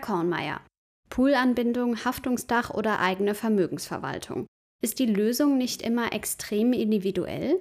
Kornmeier. Poolanbindung, Haftungsdach oder eigene Vermögensverwaltung. Ist die Lösung nicht immer extrem individuell?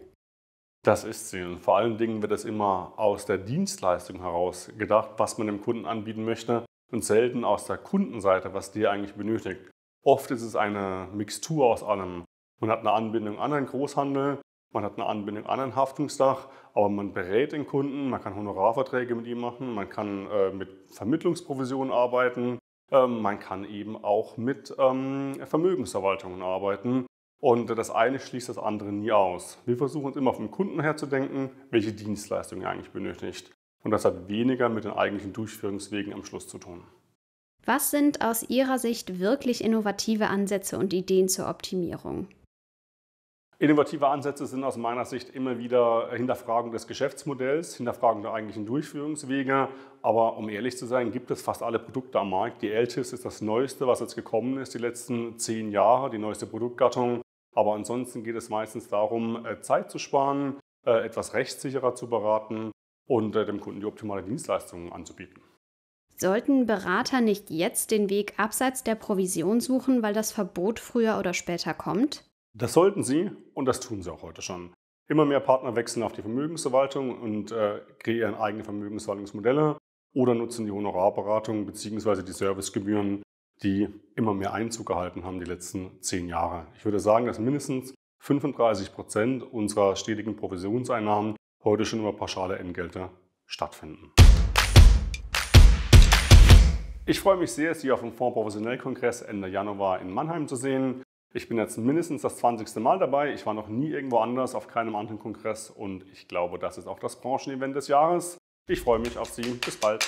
Das ist sie. Und vor allen Dingen wird es immer aus der Dienstleistung heraus gedacht, was man dem Kunden anbieten möchte und selten aus der Kundenseite, was der eigentlich benötigt. Oft ist es eine Mixtur aus allem. Man hat eine Anbindung an einen Großhandel, man hat eine Anbindung an ein Haftungsdach, aber man berät den Kunden, man kann Honorarverträge mit ihm machen, man kann äh, mit Vermittlungsprovisionen arbeiten, ähm, man kann eben auch mit ähm, Vermögensverwaltungen arbeiten. Und das eine schließt das andere nie aus. Wir versuchen uns immer vom Kunden her zu denken, welche Dienstleistung er eigentlich benötigt. Und das hat weniger mit den eigentlichen Durchführungswegen am Schluss zu tun. Was sind aus Ihrer Sicht wirklich innovative Ansätze und Ideen zur Optimierung? Innovative Ansätze sind aus meiner Sicht immer wieder Hinterfragen des Geschäftsmodells, Hinterfragen der eigentlichen Durchführungswege. Aber um ehrlich zu sein, gibt es fast alle Produkte am Markt. Die LTIFs ist das Neueste, was jetzt gekommen ist, die letzten zehn Jahre, die neueste Produktgattung. Aber ansonsten geht es meistens darum, äh, Zeit zu sparen, äh, etwas rechtssicherer zu beraten und äh, dem Kunden die optimale Dienstleistung anzubieten. Sollten Berater nicht jetzt den Weg abseits der Provision suchen, weil das Verbot früher oder später kommt? Das sollten sie und das tun sie auch heute schon. Immer mehr Partner wechseln auf die Vermögensverwaltung und äh, kreieren eigene Vermögensverwaltungsmodelle oder nutzen die Honorarberatung bzw. die Servicegebühren, die immer mehr Einzug gehalten haben die letzten zehn Jahre. Ich würde sagen, dass mindestens 35 Prozent unserer stetigen Provisionseinnahmen heute schon über pauschale Entgelte stattfinden. Ich freue mich sehr, Sie auf dem Fonds Professionell Kongress Ende Januar in Mannheim zu sehen. Ich bin jetzt mindestens das 20. Mal dabei. Ich war noch nie irgendwo anders, auf keinem anderen Kongress und ich glaube, das ist auch das Branchenevent des Jahres. Ich freue mich auf Sie. Bis bald.